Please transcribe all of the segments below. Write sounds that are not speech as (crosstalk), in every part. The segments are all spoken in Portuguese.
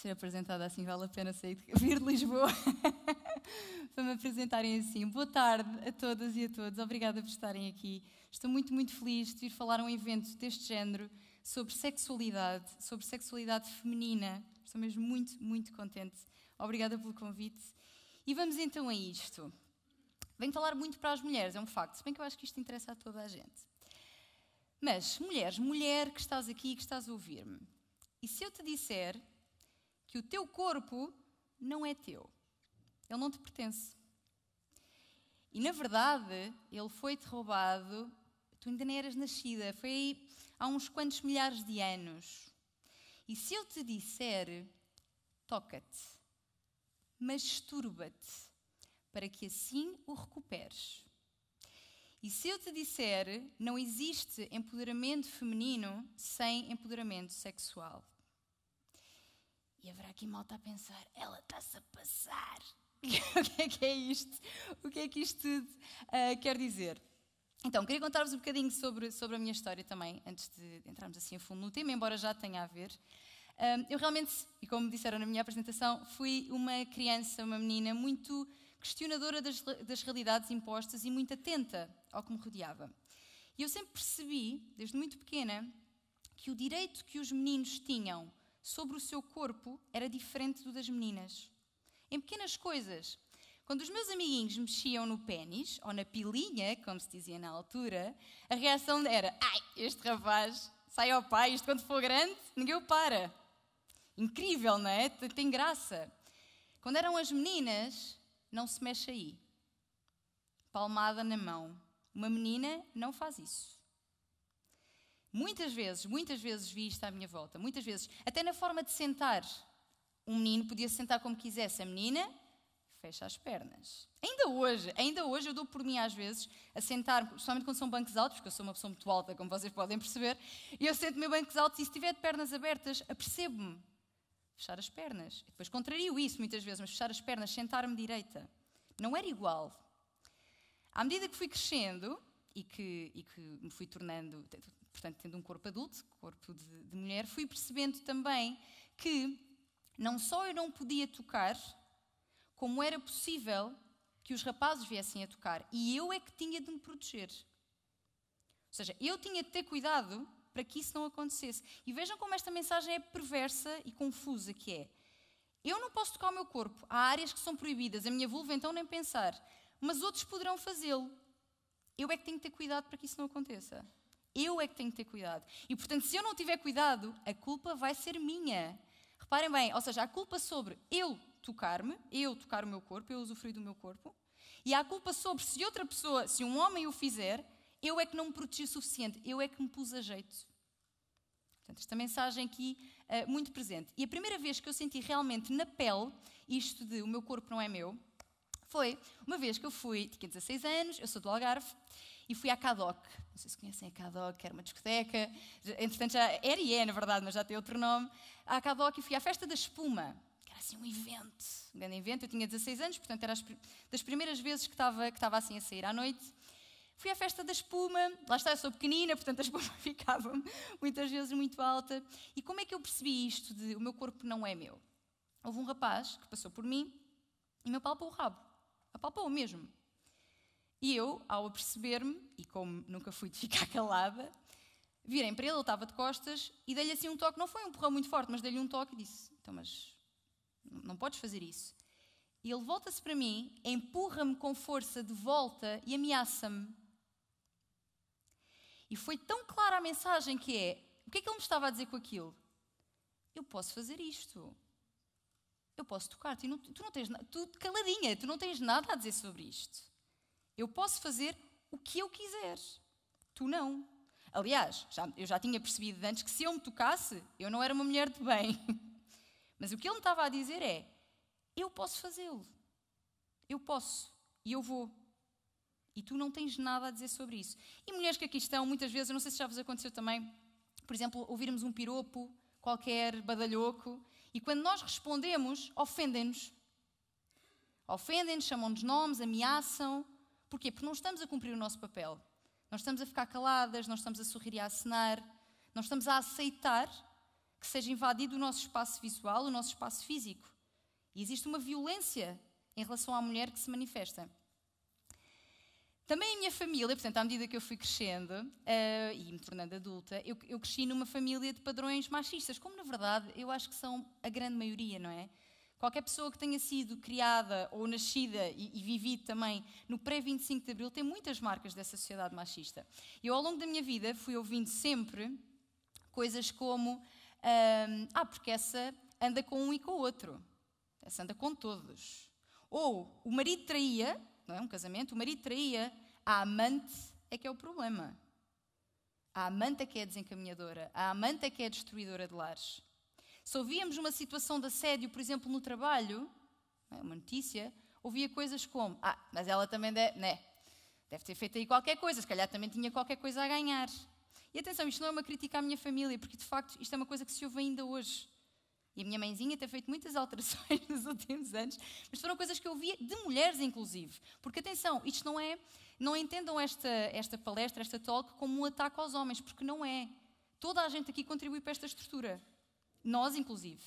ser apresentada assim, vale a pena sair de, (laughs) vir de Lisboa (laughs) para me apresentarem assim. Boa tarde a todas e a todos, obrigada por estarem aqui. Estou muito, muito feliz de vir falar a um evento deste género sobre sexualidade, sobre sexualidade feminina. Estou mesmo muito, muito contente. Obrigada pelo convite. E vamos então a isto. Venho falar muito para as mulheres, é um facto, se bem que eu acho que isto interessa a toda a gente. Mas, mulheres, mulher que estás aqui, que estás a ouvir-me, e se eu te disser que o teu corpo não é teu. Ele não te pertence. E na verdade, ele foi-te roubado, tu ainda não eras nascida, foi aí há uns quantos milhares de anos. E se eu te disser, toca-te, masturba-te, para que assim o recuperes. E se eu te disser, não existe empoderamento feminino sem empoderamento sexual. E haverá aqui malta a pensar: ela está-se a passar. (laughs) o que é que é isto? O que é que isto tudo uh, eh, quer dizer? Então, queria contar-vos um bocadinho sobre, sobre a minha história também, antes de entrarmos assim a fundo no tema, embora já tenha a ver. Um, eu realmente, e como disseram na minha apresentação, fui uma criança, uma menina muito questionadora das, das realidades impostas e muito atenta ao que me rodeava. E eu sempre percebi, desde muito pequena, que o direito que os meninos tinham sobre o seu corpo era diferente do das meninas. Em pequenas coisas. Quando os meus amiguinhos mexiam no pênis, ou na pilinha, como se dizia na altura, a reação era: ai, este rapaz sai ao pai, isto quando for grande, ninguém o para. Incrível, não é? Tem graça. Quando eram as meninas, não se mexe aí. Palmada na mão. Uma menina não faz isso. Muitas vezes, muitas vezes vi isto à minha volta, muitas vezes. Até na forma de sentar. Um menino podia sentar como quisesse, a menina fecha as pernas. Ainda hoje, ainda hoje eu dou por mim às vezes a sentar, principalmente quando são bancos altos, porque eu sou uma pessoa muito alta, como vocês podem perceber, e eu sento-me em bancos altos e se tiver de pernas abertas, apercebo-me. Fechar as pernas. E depois contrario isso muitas vezes, mas fechar as pernas, sentar-me direita. Não era igual. À medida que fui crescendo e que, e que me fui tornando, portanto, tendo um corpo adulto, corpo de, de mulher, fui percebendo também que não só eu não podia tocar, como era possível que os rapazes viessem a tocar. E eu é que tinha de me proteger. Ou seja, eu tinha de ter cuidado para que isso não acontecesse. E vejam como esta mensagem é perversa e confusa que é. Eu não posso tocar o meu corpo. Há áreas que são proibidas. A minha vulva, então, nem pensar. Mas outros poderão fazê-lo. Eu é que tenho que ter cuidado para que isso não aconteça. Eu é que tenho que ter cuidado. E portanto, se eu não tiver cuidado, a culpa vai ser minha. Reparem bem, ou seja, a culpa sobre eu tocar-me, eu tocar o meu corpo, eu usufruir do meu corpo, e há a culpa sobre se outra pessoa, se um homem o fizer, eu é que não me protegi o suficiente, eu é que me pus a jeito. Portanto, esta mensagem aqui uh, muito presente. E a primeira vez que eu senti realmente na pele isto de o meu corpo não é meu, foi uma vez que eu fui, tinha 16 anos, eu sou do Algarve, e fui à CADOC, não sei se conhecem a Cadoc, que era uma discoteca. Entretanto, já era e é, na verdade, mas já tem outro nome. A Cadoc e fui à Festa da Espuma, que era assim um evento, um grande evento. Eu tinha 16 anos, portanto, era das primeiras vezes que estava, que estava assim a sair à noite. Fui à festa da espuma, lá está, eu sou pequenina, portanto a espuma (laughs) ficava muitas vezes muito alta. E como é que eu percebi isto de o meu corpo não é meu? Houve um rapaz que passou por mim e me apalpou o rabo. Apalpou-o mesmo. E eu, ao aperceber-me, e como nunca fui de ficar (laughs) calada, virei para ele, ele estava de costas, e dei-lhe assim um toque, não foi um empurrão muito forte, mas dei-lhe um toque e disse, então mas não podes fazer isso. E ele volta-se para mim, empurra-me com força de volta e ameaça-me. E foi tão clara a mensagem que é, o que é que ele me estava a dizer com aquilo? Eu posso fazer isto. Eu posso tocar-te. Tu não tens tu caladinha, tu não tens nada a dizer sobre isto. Eu posso fazer o que eu quiser. Tu não. Aliás, já, eu já tinha percebido antes que se eu me tocasse, eu não era uma mulher de bem. (laughs) Mas o que ele me estava a dizer é: eu posso fazê-lo. Eu posso e eu vou. E tu não tens nada a dizer sobre isso. E mulheres que aqui estão, muitas vezes, eu não sei se já vos aconteceu também, por exemplo, ouvirmos um piropo qualquer, badalhoco, e quando nós respondemos, ofendem-nos. Ofendem-nos, chamam-nos nomes, ameaçam. Porquê? Porque não estamos a cumprir o nosso papel. Nós estamos a ficar caladas, nós estamos a sorrir e a acenar, nós estamos a aceitar que seja invadido o nosso espaço visual, o nosso espaço físico. E existe uma violência em relação à mulher que se manifesta. Também a minha família, portanto, à medida que eu fui crescendo uh, e me tornando adulta, eu, eu, cresci numa família de padrões machistas, como na verdade eu acho que são a grande maioria, não é? Qualquer pessoa que tenha sido criada ou nascida e, e vivido também no pré-25 de Abril tem muitas marcas dessa sociedade machista. Eu, ao longo da minha vida, fui ouvindo sempre coisas como: hum, ah, porque essa anda com um e com o outro, essa anda com todos. Ou o marido traía, não é um casamento, o marido traía, a amante é que é o problema. A amante é que é desencaminhadora, a amante é que é destruidora de lares. Se ouvíamos uma situação de assédio, por exemplo, no trabalho, é, uma notícia, ouvia coisas como: Ah, mas ela também deve, né, deve ter feito aí qualquer coisa, se calhar também tinha qualquer coisa a ganhar. E atenção, isto não é uma crítica à minha família, porque de facto isto é uma coisa que se ouve ainda hoje. E a minha mãezinha tem feito muitas alterações (laughs) nos últimos anos, mas foram coisas que eu ouvia de mulheres, inclusive. Porque atenção, isto não é. Não entendam esta, esta palestra, esta talk, como um ataque aos homens, porque não é. Toda a gente aqui contribui para esta estrutura. Nós, inclusive.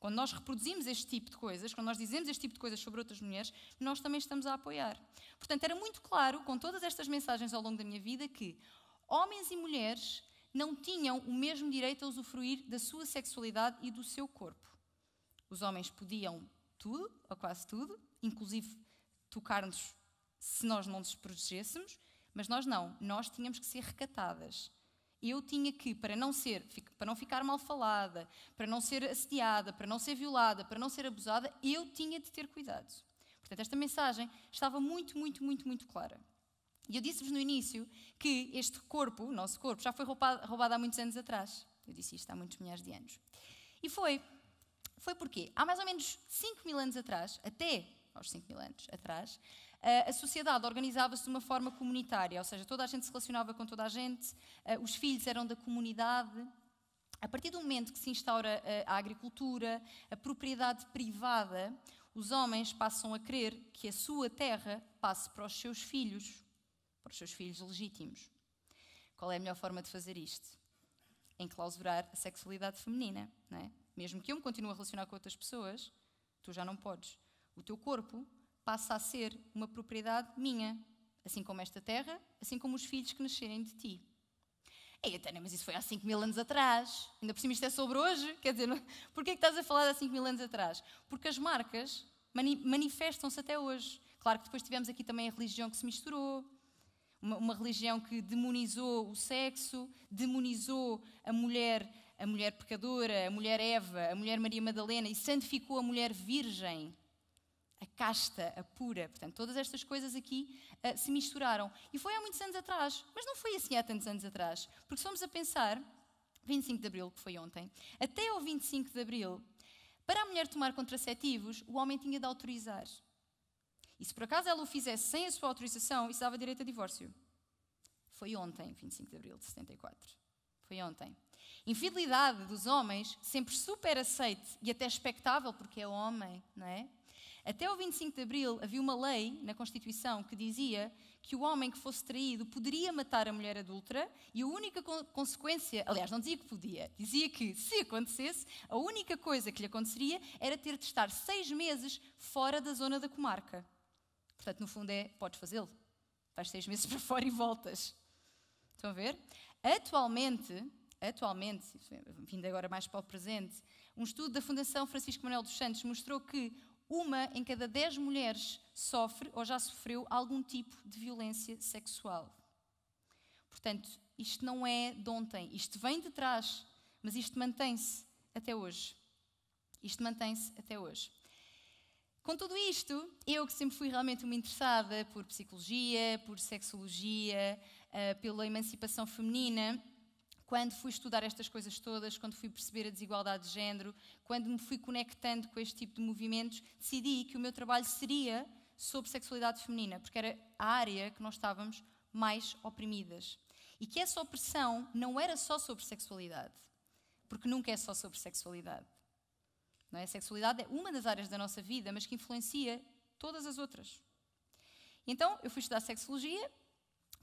Quando nós reproduzimos este tipo de coisas, quando nós dizemos este tipo de coisas sobre outras mulheres, nós também estamos a apoiar. Portanto, era muito claro, com todas estas mensagens ao longo da minha vida, que homens e mulheres não tinham o mesmo direito a usufruir da sua sexualidade e do seu corpo. Os homens podiam tudo, ou quase tudo, inclusive tocar-nos se nós não nos protegêssemos, mas nós não, nós tínhamos que ser recatadas. Eu tinha que, para não ser, para não ficar mal falada, para não ser assediada, para não ser violada, para não ser abusada, eu tinha de ter cuidado. Portanto, esta mensagem estava muito, muito, muito, muito clara. E eu disse-vos no início que este corpo, o nosso corpo, já foi roubado, roubado há muitos anos atrás. Eu disse isto há muitos milhares de anos. E foi. Foi porque há mais ou menos 5 mil anos atrás, até aos 5 mil anos atrás, eh, a sociedade organizava-se de uma forma comunitária, ou seja, toda a gente se relacionava com toda a gente, eh, os filhos eram da comunidade. A partir do momento que se instaura eh, a agricultura, a propriedade privada, os homens passam a crer que a sua terra passe para os seus filhos, para os seus filhos legítimos. Qual é a melhor forma de fazer isto? Enclausurar a sexualidade feminina, não é? Mesmo que eu me continue a relacionar com outras pessoas, tu já não podes. O teu corpo passa a ser uma propriedade minha, assim como esta terra, assim como os filhos que nascerem de ti. Ei, Tânia, mas isso foi há 5 mil anos atrás. Ainda por cima isto é sobre hoje. Quer dizer, porquê é que estás a falar de há 5 mil anos atrás? Porque as marcas mani manifestam-se até hoje. Claro que depois tivemos aqui também a religião que se misturou. Uma, uma religião que demonizou o sexo, demonizou a mulher, a mulher pecadora, a mulher Eva, a mulher Maria Madalena e santificou a mulher virgem a casta, a pura, portanto, todas estas coisas aqui uh, se misturaram. E foi há muitos anos atrás, mas não foi assim há tantos anos atrás, porque somos a pensar, 25 de Abril, que foi ontem, até ao 25 de Abril, para a mulher tomar contraceptivos, o homem tinha de autorizar. E se por acaso ela o fizesse sem a sua autorização, isso dava direito a divórcio. Foi ontem, 25 de Abril de 74. Foi ontem. Infidelidade dos homens, sempre super aceite e até expectável, porque é homem, não é? Até o 25 de abril havia uma lei na Constituição que dizia que o homem que fosse traído poderia matar a mulher adulta e a única co consequência, aliás, não dizia que podia, dizia que se acontecesse, a única coisa que lhe aconteceria era ter de estar seis meses fora da zona da comarca. Portanto, no fundo é, podes fazê-lo. Vais seis meses (laughs) para fora e voltas. Estão a ver? Atualmente, atualmente, vindo agora mais para o presente, um estudo da Fundação Francisco Manuel dos Santos mostrou que uma em cada dez mulheres sofre ou já sofreu algum tipo de violência sexual. Portanto, isto não é de ontem, isto vem de trás, mas isto mantém-se até hoje. Isto mantém-se até hoje. Com tudo isto, eu que sempre fui realmente uma interessada por psicologia, por sexologia, eh, pela emancipação feminina, quando fui estudar estas coisas todas, quando fui perceber a desigualdade de género, quando me fui conectando com este tipo de movimentos, decidi que o meu trabalho seria sobre sexualidade feminina, porque era a área que nós estávamos mais oprimidas. E que essa opressão não era só sobre sexualidade, porque nunca é só sobre sexualidade. Não é? A sexualidade é uma das áreas da nossa vida, mas que influencia todas as outras. Então, eu fui estudar sexologia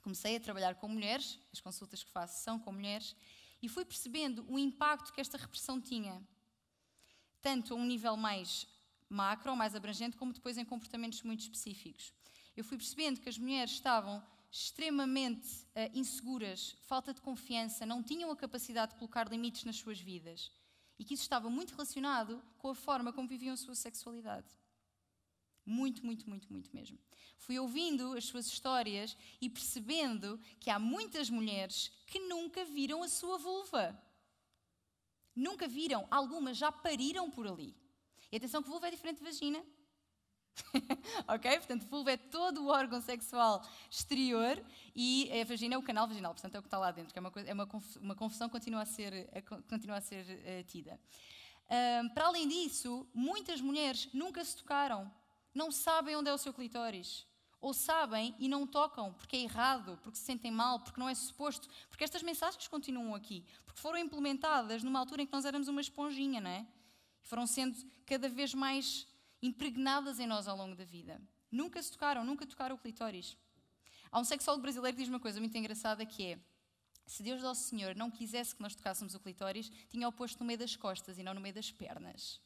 comecei a trabalhar com mulheres, as consultas que faço são com mulheres, e fui percebendo o impacto que esta repressão tinha, tanto a um nível mais macro, mais abrangente, como depois em comportamentos muito específicos. Eu fui percebendo que as mulheres estavam extremamente uh, inseguras, falta de confiança, não tinham a capacidade de colocar limites nas suas vidas. E que isso estava muito relacionado com a forma como viviam a sua sexualidade. Muito, muito, muito, muito mesmo. Fui ouvindo as suas histórias e percebendo que há muitas mulheres que nunca viram a sua vulva. Nunca viram, algumas já pariram por ali. E atenção que vulva é diferente de vagina. (laughs) ok? Portanto, vulva é todo o órgão sexual exterior e a vagina é o canal vaginal, portanto é o que está lá dentro, que é uma, coisa, é uma, uma confusão que continua a ser, a, continua a ser uh, tida. Um, para além disso, muitas mulheres nunca se tocaram não sabem onde é o seu clitóris. Ou sabem e não tocam, porque é errado, porque se sentem mal, porque não é suposto. Porque estas mensagens continuam aqui, porque foram implementadas numa altura em que nós éramos uma esponjinha, não é? E foram sendo cada vez mais impregnadas em nós ao longo da vida. Nunca se tocaram, nunca tocaram o clitóris. Há um sexólogo brasileiro que diz uma coisa muito engraçada que é se Deus Nosso Senhor não quisesse que nós tocássemos o clitóris, tinha o posto no meio das costas e não no meio das pernas.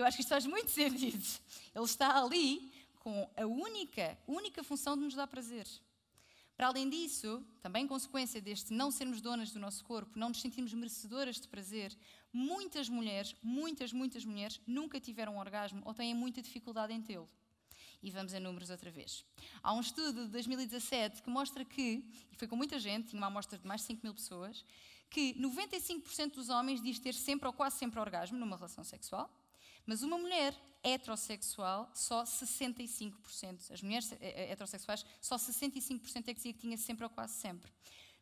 Eu acho que isto faz muito (laughs) sentido. Ele está ali com a única, única função de nos dar prazer. Para além disso, também consequência deste não sermos donas do nosso corpo, não nos sentirmos merecedoras de prazer, muitas mulheres, muitas, muitas mulheres nunca tiveram um orgasmo ou têm muita dificuldade em tê-lo. E vamos a números outra vez. Há um estudo de 2017 que mostra que, e foi com muita gente, tinha uma amostra de mais de 5 mil pessoas, que 95% dos homens diz ter sempre ou quase sempre orgasmo numa relação sexual, mas uma mulher heterossexual, só 65%. As mulheres eh, eh, heterossexuais, só 65% é que dizia que tinha sempre ou quase sempre.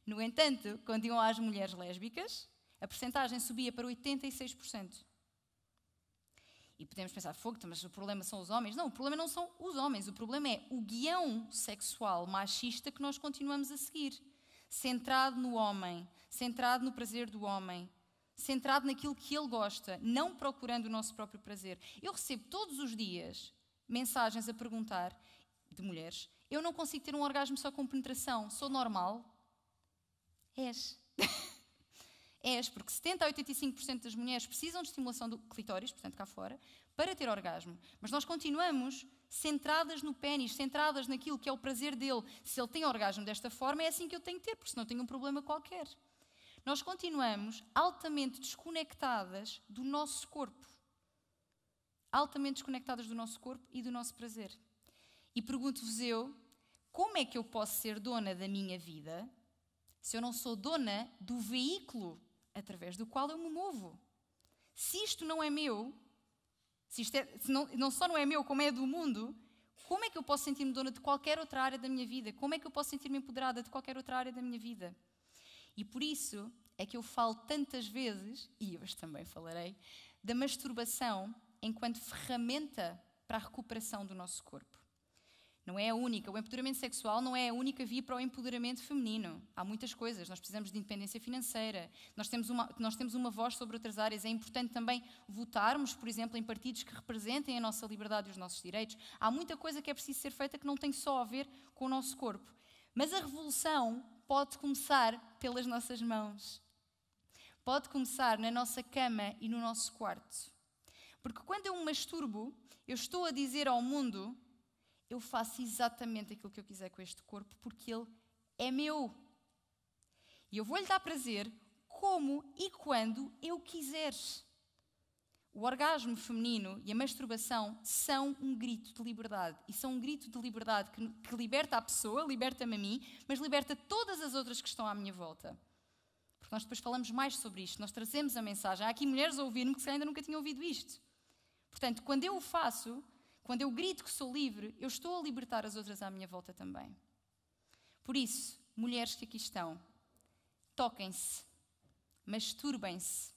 No entanto, quando iam às mulheres lésbicas, a percentagem subia para 86%. E podemos pensar, fogo, então, mas o problema são os homens. Não, o problema não são os homens, o problema é o guião sexual machista que nós continuamos a seguir. Centrado no homem, centrado no prazer do homem, centrado naquilo que Ele gosta, não procurando o nosso próprio prazer. Eu recebo todos os dias mensagens a perguntar, de mulheres, eu não consigo ter um orgasmo só com penetração, sou normal? És. (laughs) És, porque 70 a 85% das mulheres precisam de estimulação do clitóris, portanto cá fora, para ter orgasmo. Mas nós continuamos centradas no pênis, centradas naquilo que é o prazer dele. Se ele tem orgasmo desta forma, é assim que eu tenho que ter, porque senão tenho um problema qualquer nós continuamos altamente desconectadas do nosso corpo. Altamente desconectadas do nosso corpo e do nosso prazer. E pergunto-vos eu, como é que eu posso ser dona da minha vida se eu não sou dona do veículo através do qual eu me movo? Se isto não é meu, se, é, se não, não só não é meu, como é do mundo, como é que eu posso sentir-me dona de qualquer outra área da minha vida? Como é que eu posso sentir-me empoderada de qualquer outra área da minha vida? E por isso é que eu falo tantas vezes, e hoje também falarei, da masturbação enquanto ferramenta para a recuperação do nosso corpo. Não é a única. O empoderamento sexual não é a única via para o empoderamento feminino. Há muitas coisas. Nós precisamos de independência financeira. Nós temos uma, nós temos uma voz sobre outras áreas. É importante também votarmos, por exemplo, em partidos que representem a nossa liberdade e os nossos direitos. Há muita coisa que é preciso ser feita que não tem só a ver com o nosso corpo. Mas a revolução pode começar pelas nossas mãos. Pode começar na nossa cama e no nosso quarto. Porque quando eu me masturbo, eu estou a dizer ao mundo: eu faço exatamente aquilo que eu quiser com este corpo, porque ele é meu. E eu vou-lhe dar prazer como e quando eu quiser. O orgasmo feminino e a masturbação são um grito de liberdade. E são um grito de liberdade que, que liberta a pessoa, liberta-me a mim, mas liberta todas as outras que estão à minha volta. Porque nós depois falamos mais sobre isto, nós trazemos a mensagem. Há aqui mulheres a ouvir-me que ainda nunca tinham ouvido isto. Portanto, quando eu o faço, quando eu grito que sou livre, eu estou a libertar as outras à minha volta também. Por isso, mulheres que aqui estão, toquem-se, masturbem-se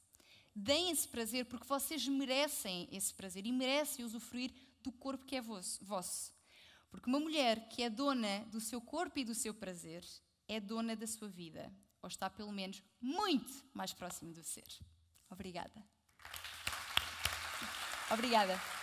Deem esse prazer porque vocês merecem esse prazer e merecem usufruir do corpo que é vosso. Porque uma mulher que é dona do seu corpo e do seu prazer é dona da sua vida, ou está pelo menos muito mais próximo do ser. Obrigada. Obrigada.